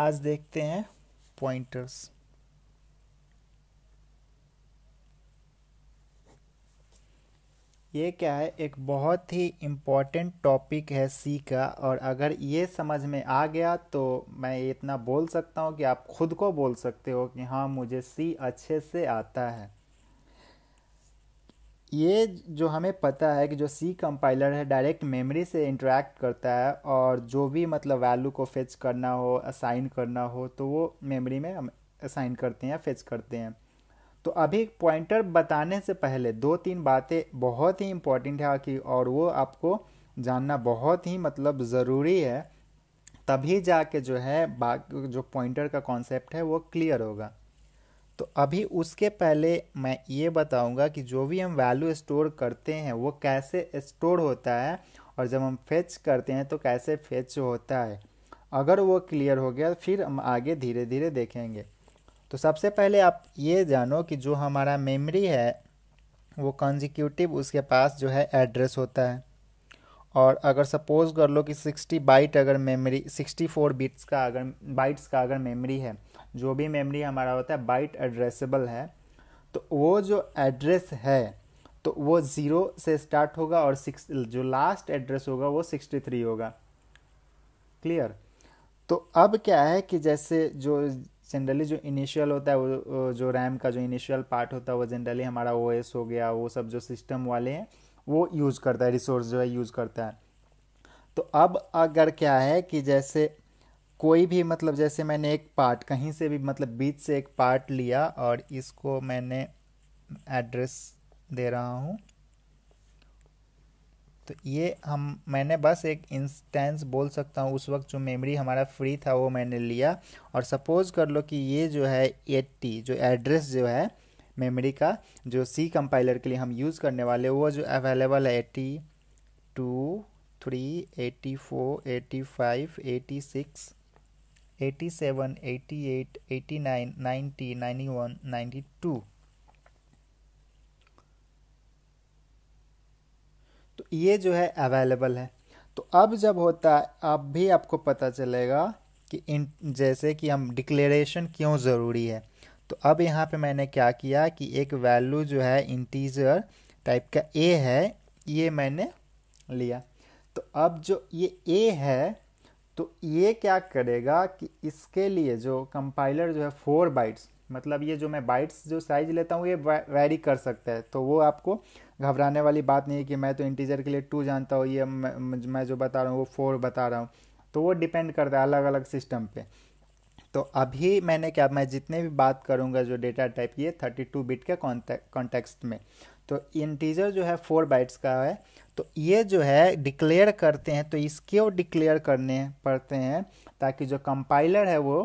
आज देखते हैं पॉइंटर्स ये क्या है एक बहुत ही इम्पॉर्टेंट टॉपिक है सी का और अगर ये समझ में आ गया तो मैं इतना बोल सकता हूँ कि आप खुद को बोल सकते हो कि हाँ मुझे सी अच्छे से आता है ये जो हमें पता है कि जो सी कंपाइलर है डायरेक्ट मेमोरी से इंटरेक्ट करता है और जो भी मतलब वैल्यू को फेच करना हो असाइन करना हो तो वो मेमोरी में हम असाइन करते हैं या फेच करते हैं तो अभी पॉइंटर बताने से पहले दो तीन बातें बहुत ही इम्पॉर्टेंट है कि और वो आपको जानना बहुत ही मतलब ज़रूरी है तभी जाके जो है बाकी जो पॉइंटर का कॉन्सेप्ट है वो क्लियर होगा तो अभी उसके पहले मैं ये बताऊंगा कि जो भी हम वैल्यू स्टोर करते हैं वो कैसे स्टोर होता है और जब हम फेच करते हैं तो कैसे फेच होता है अगर वो क्लियर हो गया फिर हम आगे धीरे धीरे देखेंगे तो सबसे पहले आप ये जानो कि जो हमारा मेमोरी है वो कंजिक्यूटिव उसके पास जो है एड्रेस होता है और अगर सपोज़ कर लो कि 60 बाइट अगर मेमोरी 64 बिट्स का अगर बाइट्स का अगर मेमोरी है जो भी मेमोरी हमारा होता है बाइट एड्रेसेबल है तो वो जो एड्रेस है तो वो ज़ीरो से स्टार्ट होगा और सिक्स जो लास्ट एड्रेस होगा वो सिक्सटी थ्री होगा क्लियर तो अब क्या है कि जैसे जो जनरली जो इनिशियल होता है वो जो रैम का जो इनिशियल पार्ट होता है वो जनरली हमारा ओ एस हो गया वो सब जो सिस्टम वाले हैं वो यूज़ करता है रिसोर्स जो है यूज़ करता है तो अब अगर क्या है कि जैसे कोई भी मतलब जैसे मैंने एक पार्ट कहीं से भी मतलब बीच से एक पार्ट लिया और इसको मैंने एड्रेस दे रहा हूँ तो ये हम मैंने बस एक इंस्टेंस बोल सकता हूँ उस वक्त जो मेमोरी हमारा फ्री था वो मैंने लिया और सपोज़ कर लो कि ये जो है एट्टी जो एड्रेस जो है मेमोरी का जो सी कंपाइलर के लिए हम यूज़ करने वाले वो जो अवेलेबल है eighty two three eighty four eighty five eighty six seven eighty eighty eight nine ninety ninety one ninety two तो ये जो है अवेलेबल है तो अब जब होता है अब भी आपको पता चलेगा कि इन जैसे कि हम डिक्लेरेशन क्यों ज़रूरी है तो अब यहाँ पे मैंने क्या किया कि एक वैल्यू जो है इंटीजर टाइप का ए है ये मैंने लिया तो अब जो ये ए है तो ये क्या करेगा कि इसके लिए जो कंपाइलर जो है फोर बाइट्स मतलब ये जो मैं बाइट्स जो साइज लेता हूँ ये वेरी कर सकता है तो वो आपको घबराने वाली बात नहीं है कि मैं तो इंटीजर के लिए टू जानता हूँ ये मैं जो बता रहा हूँ वो फोर बता रहा हूँ तो वो डिपेंड करता है अलग अलग सिस्टम पे तो अभी मैंने क्या मैं जितने भी बात करूँगा जो डेटा टाइप ये थर्टी टू बिट के कॉन्टेक्स्ट में तो इंटीजर जो है फोर बाइट्स का है तो ये जो है डिक्लेयर करते हैं तो इसके वो डिक्लेयर करने पड़ते हैं ताकि जो कंपाइलर है वो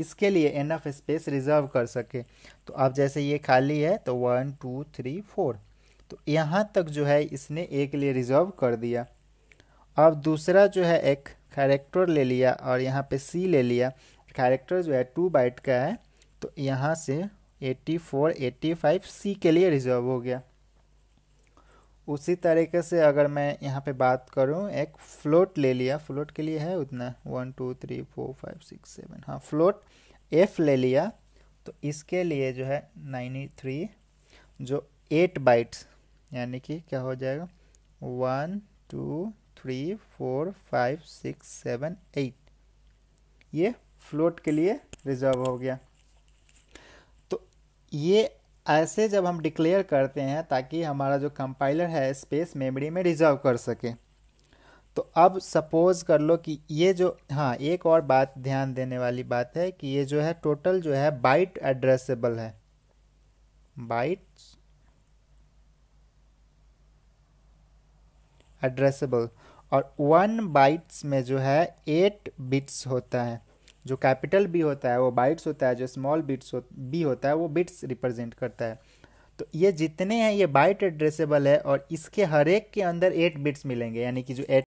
इसके लिए एनफ स्पेस रिजर्व कर सके तो अब जैसे ये खाली है तो वन टू थ्री फोर तो यहाँ तक जो है इसने ए के लिए रिजर्व कर दिया अब दूसरा जो है एक कैरेक्टर ले लिया और यहाँ पे सी ले लिया कैरेक्टर जो है टू बाइट का है तो यहाँ से 84, 85 सी के लिए रिजर्व हो गया उसी तरीके से अगर मैं यहाँ पे बात करूँ एक फ्लोट ले लिया फ्लोट के लिए है उतना one two three four five six seven हाँ फ्लोट एफ ले लिया तो इसके लिए जो है नाइन्टी थ्री जो एट बाइट्स यानी कि क्या हो जाएगा one two three four five six seven eight ये फ्लोट के लिए रिजर्व हो गया तो ये ऐसे जब हम डिक्लेयर करते हैं ताकि हमारा जो कंपाइलर है स्पेस मेमोरी में रिजर्व कर सके तो अब सपोज़ कर लो कि ये जो हाँ एक और बात ध्यान देने वाली बात है कि ये जो है टोटल जो है बाइट एड्रेसेबल है बाइट एड्रेसेबल और वन बाइट्स में जो है एट बिट्स होता है जो कैपिटल बी होता है वो बाइट्स होता है जो स्मॉल बिट्स हो, बी होता है वो बिट्स रिप्रेजेंट करता है तो ये जितने हैं ये बाइट एड्रेसेबल है और इसके हर एक के अंदर एट बिट्स मिलेंगे यानी कि जो एट